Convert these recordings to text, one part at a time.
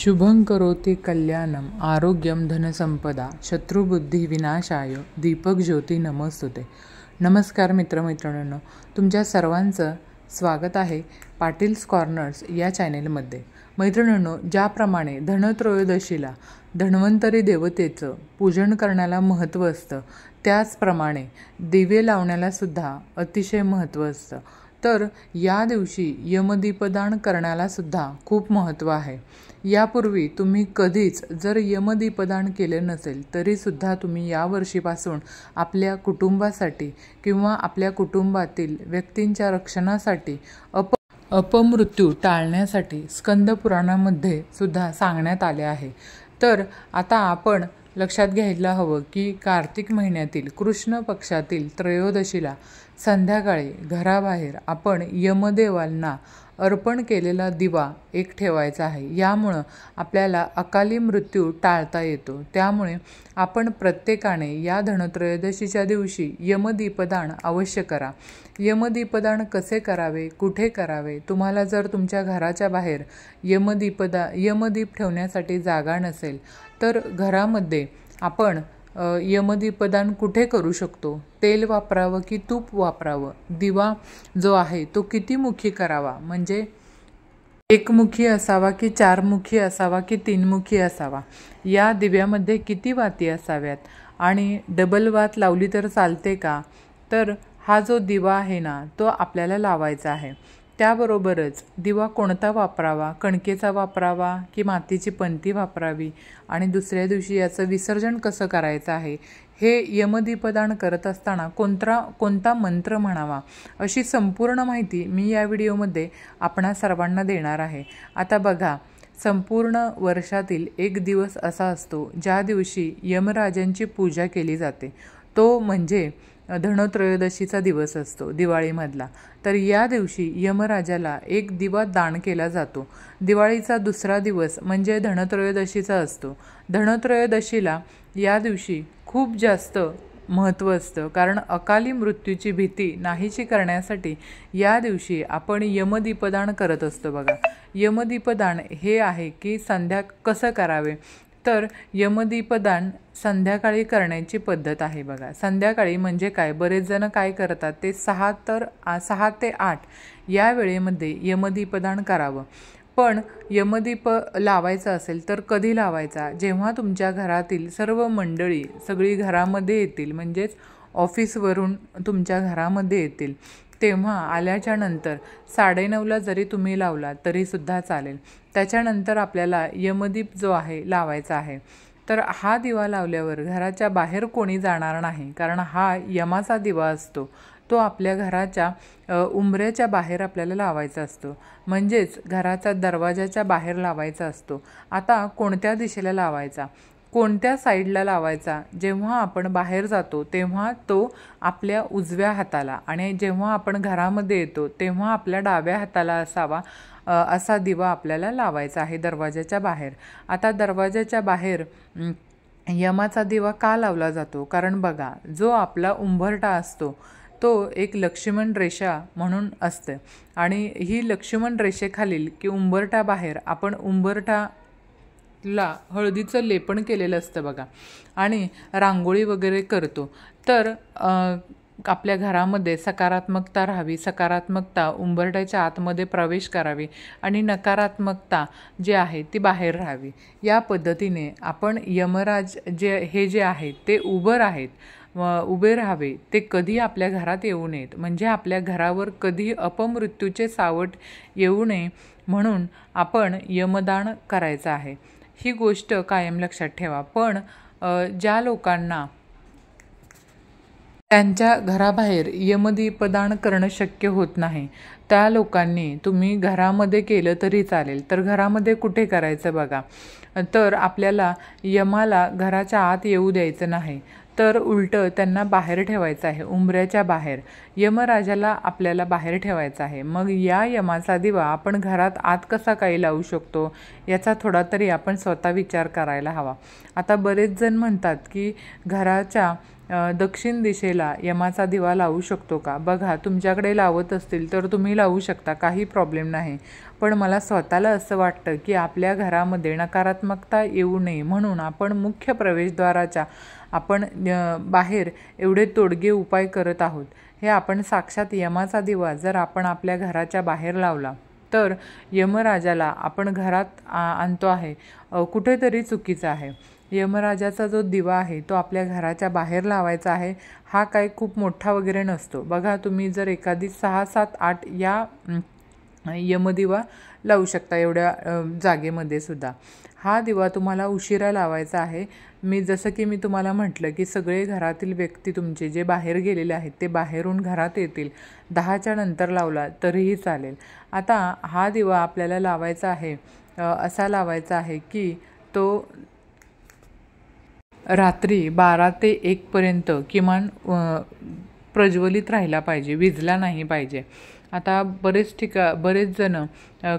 शुभं करोति कल्याणम आरोग्यम धनसंपदा शत्रुबुद्धी विनाशाय दीपक ज्योती नमस्तुते नमस्कार मित्रमैत्रिणींनो तुमच्या सर्वांचं स्वागत आहे पाटील्स कॉर्नर्स या चॅनेलमध्ये मैत्रिणींनो ज्याप्रमाणे धनत्रयोदशीला धन्वंतरी देवतेचं पूजन करण्याला महत्त्व असतं त्याचप्रमाणे दिवे लावण्यालासुद्धा अतिशय महत्त्व असतं तर या दिवशी यमदीपदान करण्याला सुद्धा खूप महत्त्व आहे यापूर्वी तुम्ही कधीच जर यमदीपदान केले नसेल तरीसुद्धा तुम्ही या वर्षीपासून आपल्या कुटुंबासाठी किंवा आपल्या कुटुंबातील व्यक्तींच्या रक्षणासाठी अप अपमृत्यू टाळण्यासाठी स्कंद पुराणामध्ये सुद्धा सांगण्यात आले आहे तर आता आपण लक्षात घ्यायला हवं की कार्तिक महिन्यातील कृष्ण पक्षातील त्रयोदशीला संध्याकाळी घराबाहेर आपण यमदेवांना अर्पण केलेला दिवा एक ठेवायचा आहे यामुळं आपल्याला अकाली मृत्यू टाळता येतो त्यामुळे आपण प्रत्येकाने या धनत्रयोदशीच्या दिवशी यमदीपदान अवश्य करा यमदीपदान कसे करावे कुठे करावे तुम्हाला जर तुमच्या घराच्या बाहेर यमदीपदा यमदीप ठेवण्यासाठी जागा नसेल तर घरामध्ये आपण यमदीपदान कुठे करू शकतो तेल वापरावं की तूप वापरावं दिवा जो आहे तो किती मुखी करावा म्हणजे एकमुखी असावा की चारमुखी असावा की तीनमुखी असावा या दिव्यामध्ये किती वाती असाव्यात आणि डबल वात लावली तर चालते का तर हा जो दिवा आहे ना तो आपल्याला लावायचा आहे त्याबरोबरच दिवा कोणता वापरावा कणकेचा वापरावा की मातीची पंती वापरावी आणि दुसऱ्या दिवशी याचं विसर्जन कसं करायचं आहे हे यमदीपदान करत असताना कोणता कोणता मंत्र म्हणावा अशी संपूर्ण माहिती मी या व्हिडिओमध्ये आपणा सर्वांना देणार आहे आता बघा संपूर्ण वर्षातील एक दिवस असा असतो ज्या दिवशी यमराजांची पूजा केली जाते तो म्हणजे धनत्रयोदशीचा दिवस असतो दिवाळीमधला तर या दिवशी यमराजाला एक दिवा दान केला जातो दिवाळीचा दुसरा दिवस म्हणजे धनत्रयोदशीचा असतो धनत्रयोदशीला या दिवशी खूप जास्त महत्त्व असतं कारण अकाली मृत्यूची भीती नाहीशी करण्यासाठी या दिवशी आपण यमदीपदान करत असतो बघा यमदीपदान हे आहे की संध्या कसं करावे तर यमदीपदान संध्याकाळी करण्याची पद्धत आहे बघा संध्याकाळी म्हणजे काय बरेच जण काय करतात ते सहा तर सहा ते आठ या वेळेमध्ये यमदीपदान करावं पण यमदीप लावायचं असेल तर कधी लावायचा जेव्हा तुमच्या घरातील सर्व मंडळी सगळी घरामध्ये येतील म्हणजेच ऑफिसवरून तुमच्या घरामध्ये येतील तेव्हा आल्याच्यानंतर साडेनऊला जरी तुम्ही लावला तरीसुद्धा चालेल त्याच्यानंतर आपल्याला यमदीप जो आहे लावायचा आहे तर हा दिवा लावल्यावर घराच्या बाहेर कोणी जाणार नाही कारण हा यमाचा दिवा असतो तो आपल्या घराच्या उंबऱ्याच्या बाहेर आपल्याला लावायचा असतो म्हणजेच घराचा दरवाजाच्या बाहेर लावायचा असतो आता कोणत्या दिशेला लावायचा कोणत्या साईडला लावायचा जेव्हा आपण बाहेर जातो तेव्हा तो आपल्या उजव्या हाताला आणि जेव्हा आपण घरामध्ये येतो तेव्हा आपल्या डाव्या हाताला असावा असा दिवा आपल्याला लावायचा आहे दरवाजाच्या बाहेर आता दरवाजाच्या बाहेर यमाचा दिवा का लावला जातो कारण बघा जो आपला उंबरटा असतो तो एक लक्ष्मण रेषा म्हणून असते आणि ही लक्ष्मण रेषेखालील की बाहेर आपण उंबरठा ला हळदीचं लेपण केलेलं असतं बघा आणि रांगोळी वगैरे करतो तर आपल्या घरामध्ये सकारात्मकता राहावी सकारात्मकता उंबरट्याच्या आतमध्ये प्रवेश करावी आणि नकारात्मकता जी आहे ती बाहेर राहावी या पद्धतीने आपण यमराज जे हे जे आहेत ते उभं आहेत उभे राहावे ते कधी आपल्या घरात येऊ नयेत म्हणजे आपल्या घरावर कधी अपमृत्यूचे सावट येऊ नये म्हणून आपण यमदान करायचं आहे ही गोष्ट कायम लक्षात ठेवा पण ज्या लोकांना त्यांच्या घराबाहेर यमदीपदान करणं शक्य होत नाही त्या लोकांनी तुम्ही घरामध्ये केलं तरी चालेल तर घरामध्ये कुठे करायचं बघा तर आपल्याला यमाला घराच्या आत येऊ द्यायचं नाही तर उलटं त्यांना बाहेर ठेवायचं आहे उंबऱ्याच्या बाहेर यमराजाला आपल्याला बाहेर ठेवायचं आहे मग या यमाचा दिवा आपण घरात आत कसा काही लावू शकतो याचा थोडा तरी आपण स्वतः विचार करायला हवा आता बरेच जण म्हणतात की घराच्या दक्षिण दिशेला यमाचा दिवा लावू शकतो का बघा तुमच्याकडे लावत असतील तर तुम्ही लावू शकता काही प्रॉब्लेम नाही पण मला स्वतःला असं वाटतं की आपल्या घरामध्ये नकारात्मकता येऊ नये म्हणून आपण मुख्य प्रवेशद्वाराच्या आपण बाहेर एवढे तोडगे उपाय करत आहोत हे आपण साक्षात यमाचा दिवा जर आपण आपल्या घराच्या बाहेर लावला तर यमराजाला आपण घरात आणतो आहे कुठेतरी चुकीचं आहे यमराजाचा जो दिवा आहे तो आपल्या घराच्या बाहेर लावायचा आहे हा काय खूप मोठा वगैरे नसतो बघा तुम्ही जर एखादी सहा सात आठ या यमदिवा लावू शकता एवढ्या जागेमध्ये सुद्धा हा दिवा तुम्हाला उशिरा लावायचा आहे मी जसं की मी तुम्हाला म्हटलं की सगळे घरातील व्यक्ती तुमचे जे बाहेर गेलेले आहेत ते बाहेरून घरात येतील दहाच्या नंतर लावला तरीही चालेल आता हा दिवा आपल्याला लावायचा आहे असा लावायचा आहे की तो रात्री बारा ते एकपर्यंत किमान प्रज्वलित राहिला पाहिजे विजला नाही पाहिजे आता बरेच ठिका बरेच जण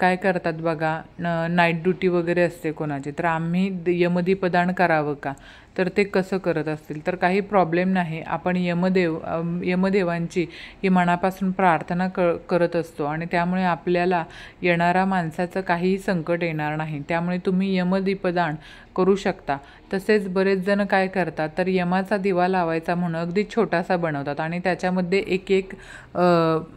काय करतात बघा नाईट ड्युटी वगैरे असते कोणाची तर आम्ही पदान करावं का तर ते कसं करत असतील तर काही प्रॉब्लेम नाही आपण यमदेव यमदेवांची ही मनापासून प्रार्थना क करत असतो आणि त्यामुळे आपल्याला येणारा माणसाचं काहीही संकट येणार नाही त्यामुळे तुम्ही यमदीपदान करू शकता तसेच बरेच जण काय करतात तर यमाचा दिवा लावायचा म्हणून अगदी छोटासा बनवतात आणि त्याच्यामध्ये एक एक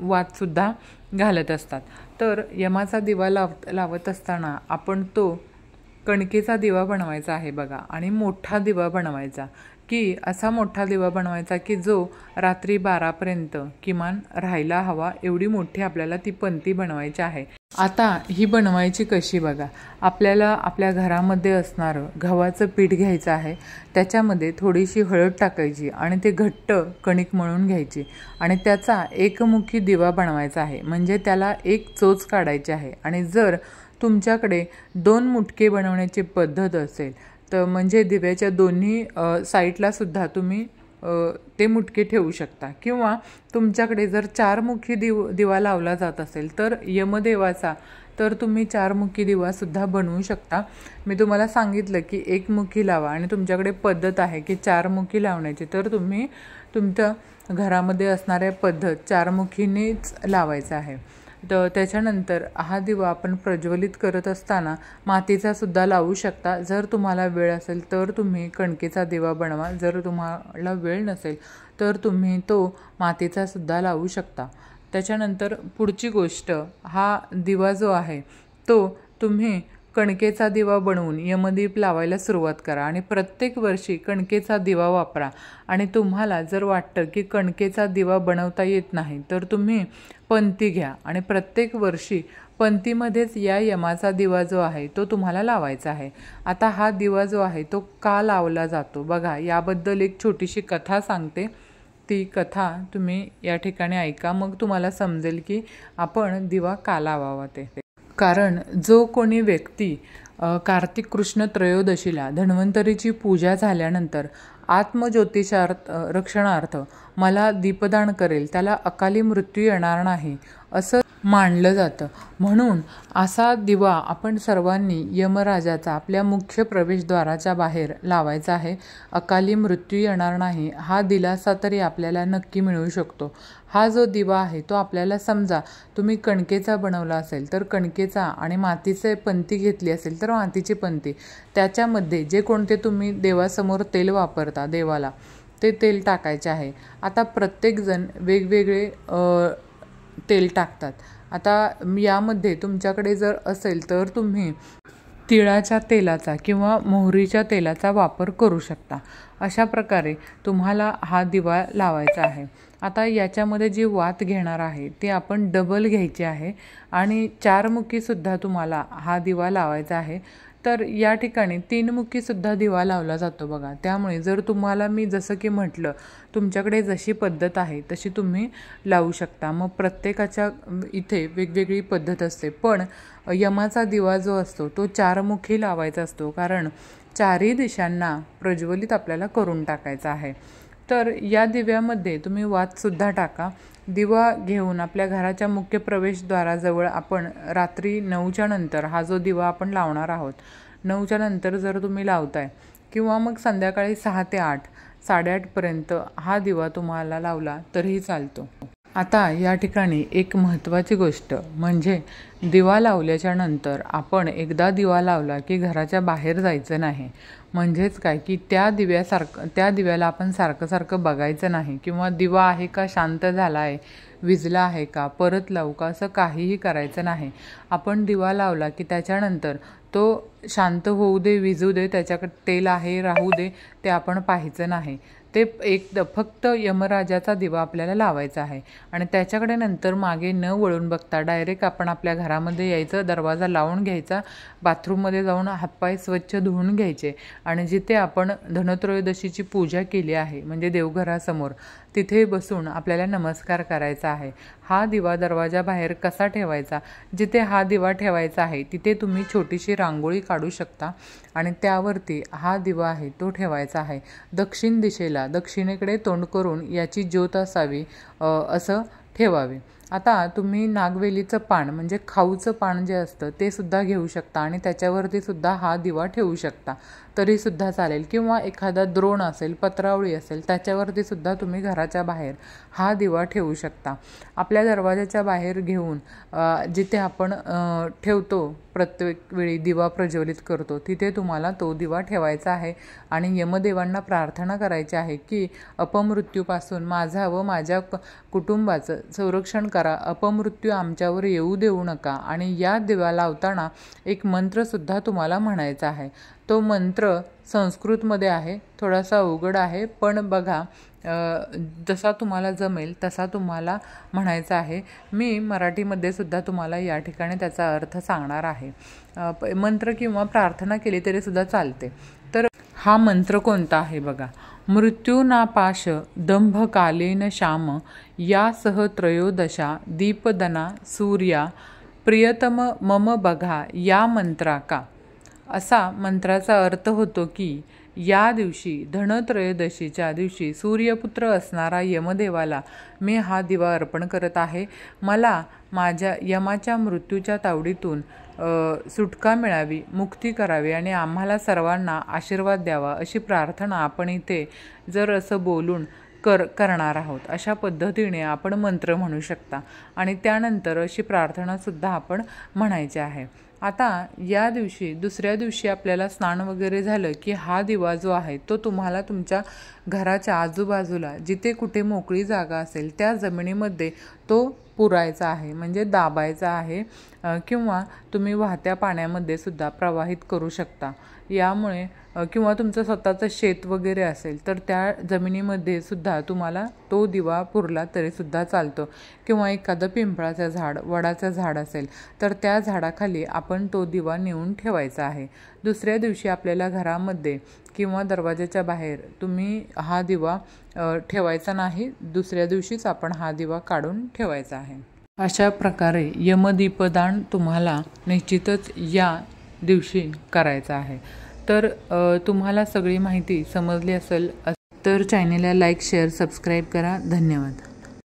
वादसुद्धा घालत असतात तर यमाचा दिवा लाव लावत असताना आपण तो कणकेचा दिवा बनवायचा आहे बघा आणि मोठा दिवा बनवायचा की असा मोठा दिवा बनवायचा की जो रात्री बारापर्यंत किमान राहायला हवा एवढी मोठी आपल्याला ती पंती बनवायची आहे आता ही बनवायची कशी बघा आपल्याला आपल्या घरामध्ये असणारं गव्हाचं पीठ घ्यायचं आहे त्याच्यामध्ये थोडीशी हळद टाकायची आणि ते घट्ट कणिक मळून घ्यायची आणि त्याचा एकमुखी दिवा बनवायचा आहे म्हणजे त्याला एक चोच काढायची आहे आणि जर तुमच्याकडे दोन मुटके बनवण्याची पद्धत असेल तर म्हणजे दिव्याच्या दोन्ही साईडलासुद्धा तुम्ही ते मुटके ठेवू शकता किंवा तुमच्याकडे जर चारमुखी दिव दिवा लावला जात असेल तर यमदेवाचा तर तुम्ही चारमुखी दिवासुद्धा बनवू शकता मी तुम्हाला सांगितलं की एकमुखी लावा आणि तुमच्याकडे पद्धत आहे की चारमुखी लावण्याची तर तुम्ही तुमच्या घरामध्ये असणाऱ्या पद्धत चारमुखीनेच लावायचं आहे तर त्याच्यानंतर हा दिवा आपण प्रज्वलित करत असताना मातीचा सुद्धा लावू शकता जर तुम्हाला वेळ असेल तर तुम्ही कणकेचा दिवा बनवा जर तुम्हाला वेळ नसेल तर तुम्ही तो मातीचा सुद्धा लावू शकता त्याच्यानंतर पुढची गोष्ट हा दिवा जो आहे तो तुम्ही कणकेचा दिवा बनवून यमदीप लावायला सुरुवात करा आणि प्रत्येक वर्षी कणकेचा दिवा वापरा आणि तुम्हाला जर वाटतं की कणकेचा दिवा बनवता येत नाही तर तुम्ही पंती घ्या आणि प्रत्येक वर्षी पंतीमध्येच या यमाचा दिवा जो आहे तो तुम्हाला लावायचा आहे आता हा दिवा जो आहे तो का लावला जातो बघा याबद्दल एक छोटीशी कथा सांगते ती कथा तुम्ही या ठिकाणी ऐका मग तुम्हाला समजेल की आपण दिवा का लावावा ते कारण जो कोणी व्यक्ती कार्तिक कृष्ण त्रयोदशीला धन्वंतरीची पूजा झाल्यानंतर आत्मज्योतिषार्थ रक्षणार्थ मला दीपदान करेल त्याला अकाली मृत्यू येणार नाही असं मानलं जातं म्हणून असा दिवा आपण सर्वांनी यमराजाचा आपल्या मुख्य प्रवेशद्वाराच्या बाहेर लावायचा आहे अकाली मृत्यू येणार नाही हा दिलासा तरी आपल्याला नक्की मिळू शकतो हा जो दिवा आहे तो आपल्याला समजा तुम्ही कणकेचा बनवला असेल तर कणकेचा आणि मातीचे पंती घेतली असेल तर मातीची पंती त्याच्यामध्ये जे कोणते तुम्ही देवासमोर तेल वापरता देवाला ते तेल टाकायचे आहे आता प्रत्येकजण वेगवेगळे तेल टाकतात आता यामध्ये तुमच्याकडे जर असेल तर तुम्ही तिळाच्या तेलाचा किंवा मोहरीच्या तेलाचा वापर करू शकता अशा प्रकारे तुम्हाला हा दिवा लावायचा आहे आता याच्यामध्ये जी वात घेणार आहे ती आपण डबल घ्यायची आहे आणि चारमुखीसुद्धा तुम्हाला हा दिवा लावायचा आहे तर या ठिकाणी तीनमुखीसुद्धा दिवा लावला जातो बघा त्यामुळे जर तुम्हाला मी जसं की म्हटलं तुमच्याकडे जशी पद्धत आहे तशी तुम्ही लावू शकता मग प्रत्येकाच्या इथे वेगवेगळी पद्धत असते पण यमाचा दिवा जो असतो तो चारमुखी लावायचा असतो कारण चारही दिशांना प्रज्वलित आपल्याला करून टाकायचा आहे तर या दिव्यामध्ये तुम्ही वातसुद्धा टाका दिवा घेऊन आपल्या घराच्या मुख्य प्रवेशद्वाराजवळ आपण रात्री नऊच्या नंतर हा जो दिवा आपण लावणार आहोत नऊच्या नंतर जर तुम्ही लावताय किंवा मग संध्याकाळी सहा ते आठ साडेआठपर्यंत हा दिवा तुम्हाला लावला तरीही चालतो आता या ठिकाणी एक महत्त्वाची गोष्ट म्हणजे दिवा लावल्याच्या नंतर आपण एकदा दिवा लावला की घराच्या बाहेर जायचं नाही म्हणजेच काय की त्या दिव्यासारखं त्या दिव्याला आपण सारखं सारखं बघायचं नाही किंवा दिवा आहे का शांत झाला आहे विजला आहे का परत लावू का असं काहीही करायचं नाही आपण दिवा लावला की त्याच्यानंतर तो शांत होऊ दे विजू दे त्याच्याकडे तेल आहे राहू दे ते आपण पाहायचं नाही ते एक द फक्त यमराजाचा दिवा आपल्याला लावायचा आहे आणि त्याच्याकडे नंतर मागे न वळून बघता डायरेक्ट आपण आपल्या घरामध्ये यायचं दरवाजा लावून घ्यायचा बाथरूममध्ये जाऊन हातपाय स्वच्छ धुवून घ्यायचे आणि जिथे आपण धनत्रयोदशीची पूजा केली आहे म्हणजे देवघरासमोर तिथे बसून आपल्याला नमस्कार करायचा आहे हा दिवा दरवाजा बाहेर कसा ठेवायचा जिथे हा दिवा ठेवायचा आहे तिथे तुम्ही छोटीशी रांगोळी काढू शकता आणि त्यावरती हा दिवा आहे तो ठेवायचा आहे दक्षिण दिशेला दक्षिणेकडे तोंड करून याची ज्योत असावी असं ठेवावे आता तुम्ही नागवेलीचं पान म्हणजे खाऊचं पान जे असतं ते सुद्धा घेऊ शकता आणि त्याच्यावरती सुद्धा हा दिवा ठेवू शकता तरीसुद्धा चालेल किंवा एखादा द्रोण असेल पत्रावळी असेल त्याच्यावरती सुद्धा तुम्ही घराच्या बाहेर हा दिवा ठेवू शकता आपल्या दरवाज्याच्या बाहेर घेऊन जिथे आपण ठेवतो प्रत्येक वेळी दिवा प्रज्वलित करतो तिथे तुम्हाला तो दिवा ठेवायचा आहे आणि यमदेवांना प्रार्थना करायची आहे की अपमृत्यूपासून माझा व माझ्या कुटुंबाचं संरक्षण कर करा अपमृत्यू आमच्यावर येऊ देऊ नका आणि या दिवा लावताना एक मंत्रसुद्धा तुम्हाला म्हणायचा आहे तो मंत्र संस्कृतमध्ये आहे थोडासा अवघड आहे पण बघा जसा तुम्हाला जमेल तसा तुम्हाला म्हणायचा आहे मी मराठीमध्ये सुद्धा तुम्हाला या ठिकाणी त्याचा अर्थ सांगणार आहे मंत्र किंवा प्रार्थना केली तरी सुद्धा चालते तर हा मंत्र कोणता आहे बघा मृत्यूनापाश दंभकालेन श्याम यासह त्रयोदशा दीपदना सूर्या प्रियतम मम बघा या मंत्रा का, असा मंत्राचा अर्थ होतो की या दिवशी धनत्रयोदशीच्या दिवशी सूर्यपुत्र असणारा यमदेवाला मी हा दिवा अर्पण करत आहे मला माझ्या यमाच्या मृत्यूच्या तावडीतून सुटका मिळावी मुक्ती करावी आणि आम्हाला सर्वांना आशीर्वाद द्यावा अशी प्रार्थना आपण इथे जर असं बोलून कर करणार आहोत अशा पद्धतीने आपण मंत्र म्हणू शकता आणि त्यानंतर अशी प्रार्थनासुद्धा आपण म्हणायची आहे आता या दिवशी दुसऱ्या दिवशी आपल्याला स्नान वगैरे झालं की हा दिवा जो आहे तो तुम्हाला तुमच्या घराच्या आजूबाजूला जिथे कुठे मोकळी जागा असेल त्या जमिनीमध्ये तो पुरायचा आहे म्हणजे दाबायचा आहे किंवा तुम्ही वाहत्या पाण्यामध्ये सुद्धा प्रवाहित करू शकता यामुळे किंवा तुमचं स्वतःचं शेत वगैरे असेल तर त्या जमिनीमध्ये सुद्धा तुम्हाला तो दिवा पुरला तरीसुद्धा चालतो किंवा एखादं पिंपळाचं झाड वडाचं झाड असेल तर त्या झाडाखाली आपण तो दिवा नेऊन ठेवायचा आहे दुसऱ्या दिवशी आपल्याला घरामध्ये किंवा दरवाजाच्या बाहेर तुम्ही हा दिवा ठेवायचा नाही दुसऱ्या दिवशीच आपण हा दिवा काढून ठेवायचा आहे अशा प्रकारे यमदीपदान तुम्हाला निश्चितच या दिवशी करायचं आहे तर तुम्हाला सगळी माहिती समजली असेल तर चॅनेलला लाईक शेअर सबस्क्राईब करा धन्यवाद